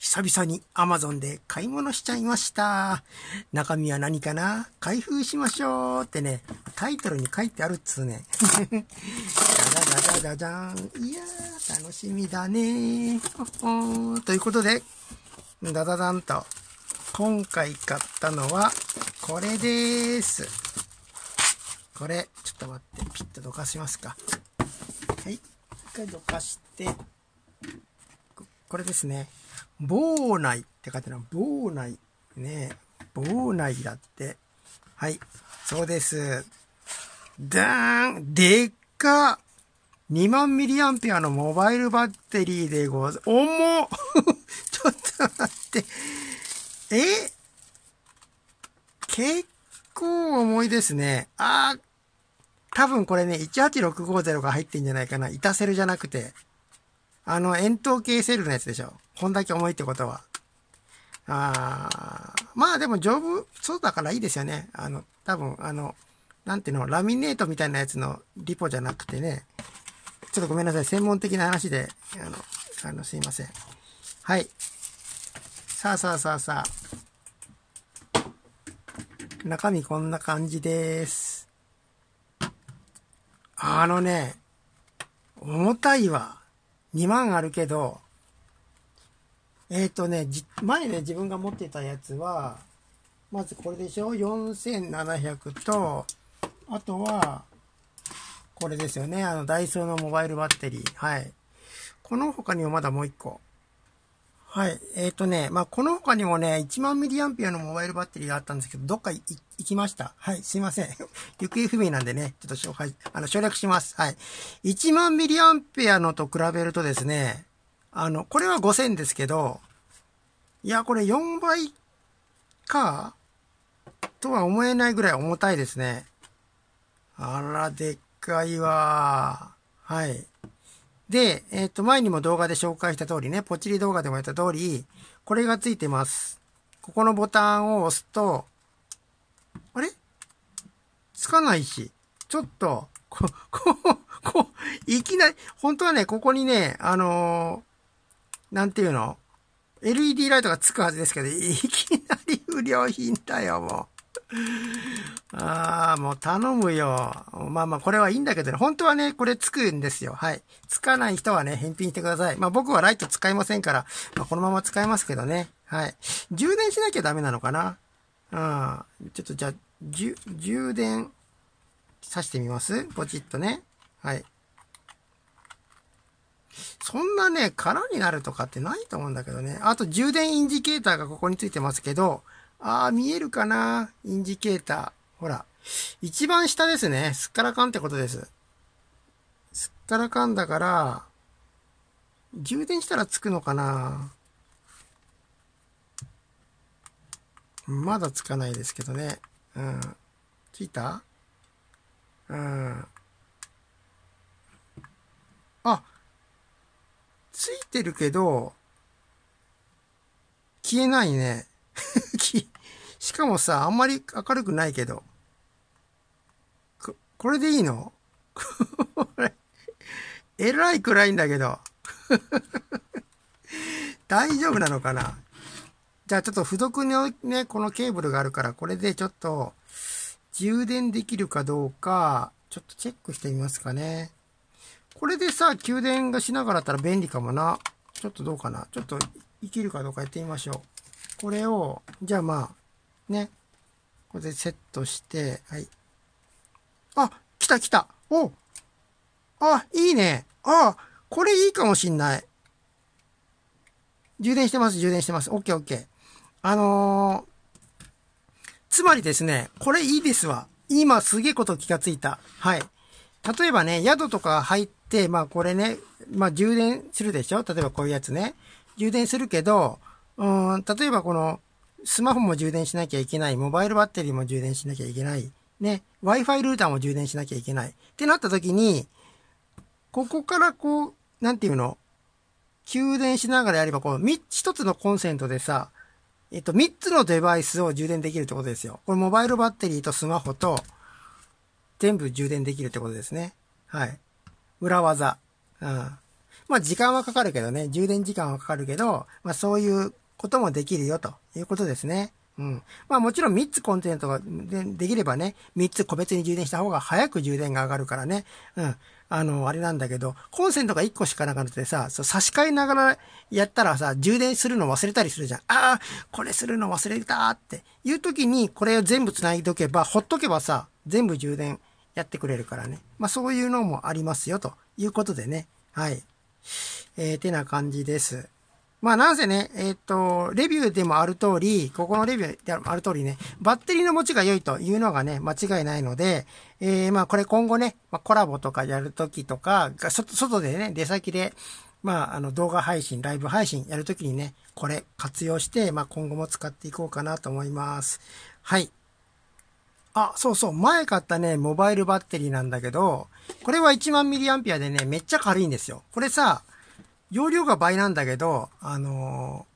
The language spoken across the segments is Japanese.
久々に Amazon で買い物しちゃいました。中身は何かな開封しましょうってね、タイトルに書いてあるっつうね。じゃじゃダダじゃん。いやー、楽しみだねということで、ダダダンと、今回買ったのは、これです。これ、ちょっと待って、ピッとどかしますか。はい。一回どかして、これですね。坊内って書いてあるの内。ね房内だって。はい。そうです。ダーンでっか !2 万ミリアンペアのモバイルバッテリーでござ、重っ ちょっと待って。え結構重いですね。あ多分これね、18650が入ってんじゃないかな。いたセルじゃなくて。あの、円筒形セルのやつでしょ。こんだけ重いってことは。あまあでも丈夫そうだからいいですよね。あの、多分、あの、なんていうの、ラミネートみたいなやつのリポじゃなくてね、ちょっとごめんなさい。専門的な話で、あの、あのすいません。はい。さあさあさあさあ。中身こんな感じです。あのね、重たいわ。2万あるけど、えっ、ー、とね、前ね、自分が持ってたやつは、まずこれでしょ ?4700 と、あとは、これですよね。あの、ダイソーのモバイルバッテリー。はい。この他にもまだもう一個。はい。えっ、ー、とね、まあ、この他にもね、1万ミリアンペアのモバイルバッテリーがあったんですけど、どっか行きました。はい。すいません。行方不明なんでね、ちょっと紹介、あの、省略します。はい。1万ミリアンペアのと比べるとですね、あの、これは5000ですけど、いや、これ4倍か、とは思えないぐらい重たいですね。あら、でっかいわはい。で、えっ、ー、と、前にも動画で紹介した通りね、ポチリ動画でもやった通り、これがついてます。ここのボタンを押すと、あれつかないし、ちょっと、こ、こ、こ、いきなり、本当はね、ここにね、あのー、なんていうの ?LED ライトがつくはずですけど、いきなり不良品だよ、もう。ああ、もう頼むよ。まあまあ、これはいいんだけどね。本当はね、これつくんですよ。はい。つかない人はね、返品してください。まあ僕はライト使いませんから、まあこのまま使えますけどね。はい。充電しなきゃダメなのかなうん。ちょっとじゃあ、じゅ、充電、さしてみますポチッとね。はい。そんなね、空になるとかってないと思うんだけどね。あと充電インジケーターがここについてますけど、ああ、見えるかなインジケーター。ほら。一番下ですね。すっからかんってことです。すっからかんだから、充電したらつくのかなまだつかないですけどね。うん。ついたうん。あ、ついてるけど、消えないね。しかもさ、あんまり明るくないけど。こ、これでいいのこれ。えらい暗いんだけど。大丈夫なのかなじゃあちょっと付属のね、このケーブルがあるから、これでちょっと充電できるかどうか、ちょっとチェックしてみますかね。これでさ、給電がしながらだったら便利かもな。ちょっとどうかな。ちょっと生きるかどうかやってみましょう。これを、じゃあまあ、ね。これでセットして、はい。あ、来た来たおあ、いいねあ、これいいかもしんない。充電してます、充電してます。オッケーオッケー。あのー、つまりですね、これいいですわ。今すげえこと気がついた。はい。例えばね、宿とか入って、まあこれね、まあ充電するでしょ例えばこういうやつね。充電するけど、うん、例えばこの、スマホも充電しなきゃいけない、モバイルバッテリーも充電しなきゃいけない、ね、Wi-Fi ルーターも充電しなきゃいけない。ってなった時に、ここからこう、なんていうの給電しながらやれば、こう、一つのコンセントでさ、えっと、三つのデバイスを充電できるってことですよ。これ、モバイルバッテリーとスマホと、全部充電できるってことですね。はい。裏技。うん。まあ、時間はかかるけどね、充電時間はかかるけど、まあ、そういうこともできるよということですね。うん。まあもちろん3つコンテンツがでできればね、3つ個別に充電した方が早く充電が上がるからね。うん。あの、あれなんだけど、コンセントが1個しかなくなってさ、そう差し替えながらやったらさ、充電するの忘れたりするじゃん。ああ、これするの忘れたっていう時に、これを全部繋いおけば、ほっとけばさ、全部充電やってくれるからね。まあそういうのもありますよ、ということでね。はい。えー、てな感じです。まあなんせね、えっ、ー、と、レビューでもある通り、ここのレビューでもある通りね、バッテリーの持ちが良いというのがね、間違いないので、えー、まあこれ今後ね、まあ、コラボとかやるときとか、外でね、出先で、まあ、あの動画配信、ライブ配信やるときにね、これ活用して、まあ、今後も使っていこうかなと思います。はい。あ、そうそう、前買ったね、モバイルバッテリーなんだけど、これは1万ミリアンアでね、めっちゃ軽いんですよ。これさ、容量が倍なんだけど、あの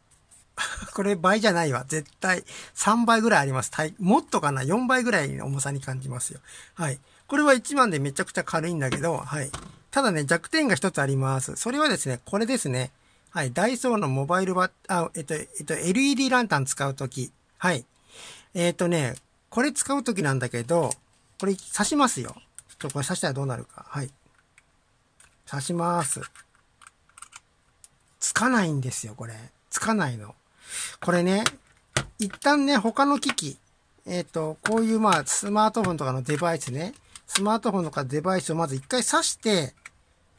ー、これ倍じゃないわ。絶対3倍ぐらいあります。もっとかな ?4 倍ぐらいの重さに感じますよ。はい。これは1番でめちゃくちゃ軽いんだけど、はい。ただね、弱点が一つあります。それはですね、これですね。はい。ダイソーのモバイルバッ、あ、えっと、えっと、LED ランタン使うとき。はい。えっとね、これ使うときなんだけど、これ刺しますよ。ちょっとこれ刺したらどうなるか。はい。刺します。つかないんですよ、これ。つかないの。これね、一旦ね、他の機器、えっ、ー、と、こういうまあ、スマートフォンとかのデバイスね、スマートフォンとかデバイスをまず一回挿して、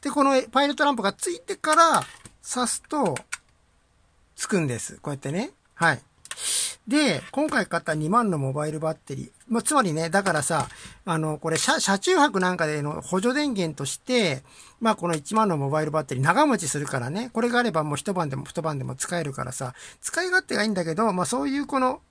で、このパイロットランプがついてから挿すと、つくんです。こうやってね。はい。で、今回買った2万のモバイルバッテリー。まあ、つまりね、だからさ、あの、これ車、車中泊なんかでの補助電源として、まあこの1万のモバイルバッテリー長持ちするからね、これがあればもう一晩でも二晩でも使えるからさ、使い勝手がいいんだけど、まあそういうこの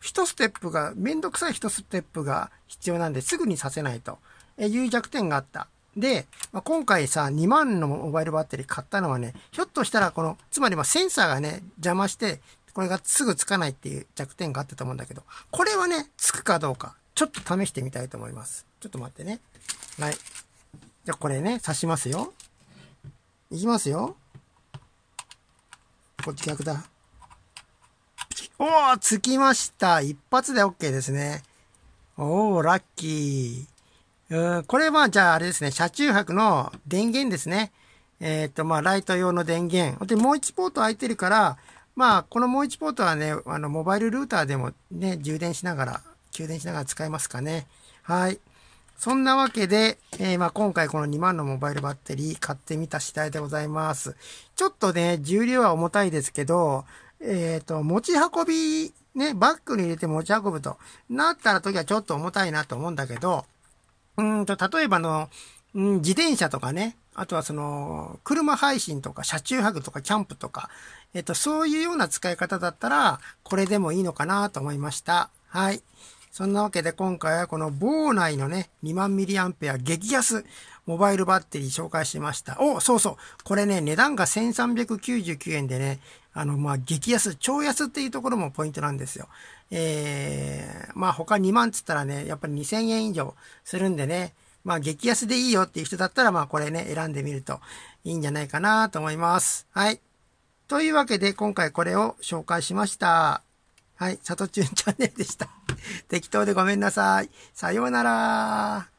一ステップが、めんどくさい一ステップが必要なんですぐにさせないという弱点があった。で、まあ、今回さ、2万のモバイルバッテリー買ったのはね、ひょっとしたらこの、つまりまあセンサーがね、邪魔して、これがすぐつかないっていう弱点があったと思うんだけど、これはね、つくかどうか、ちょっと試してみたいと思います。ちょっと待ってね。はい。じゃあこれね、刺しますよ。いきますよ。こっち逆だ。おお、つきました一発で OK ですね。おお、ラッキー。うーん、これはじゃああれですね、車中泊の電源ですね。えっ、ー、と、まあ、ライト用の電源。で、もう1ポート空いてるから、まあ、このもう1ポートはね、あの、モバイルルーターでもね、充電しながら、給電しながら使えますかね。はい。そんなわけで、えー、まあ今回この2万のモバイルバッテリー買ってみた次第でございます。ちょっとね、重量は重たいですけど、えっ、ー、と、持ち運び、ね、バッグに入れて持ち運ぶとなった時はちょっと重たいなと思うんだけど、うんと、例えばの、うん、自転車とかね、あとはその、車配信とか、車中泊とか、キャンプとか、えっと、そういうような使い方だったら、これでもいいのかなと思いました。はい。そんなわけで今回はこの棒内のね、2万ミリアン激安モバイルバッテリー紹介しました。お、そうそう。これね、値段が1399円でね、あの、ま激安、超安っていうところもポイントなんですよ。えー、まあ、他2万つったらね、やっぱり2000円以上するんでね、まあ、激安でいいよっていう人だったら、まあ、これね、選んでみるといいんじゃないかなと思います。はい。というわけで、今回これを紹介しました。はい、さとちゅんチャンネルでした。適当でごめんなさい。さようなら。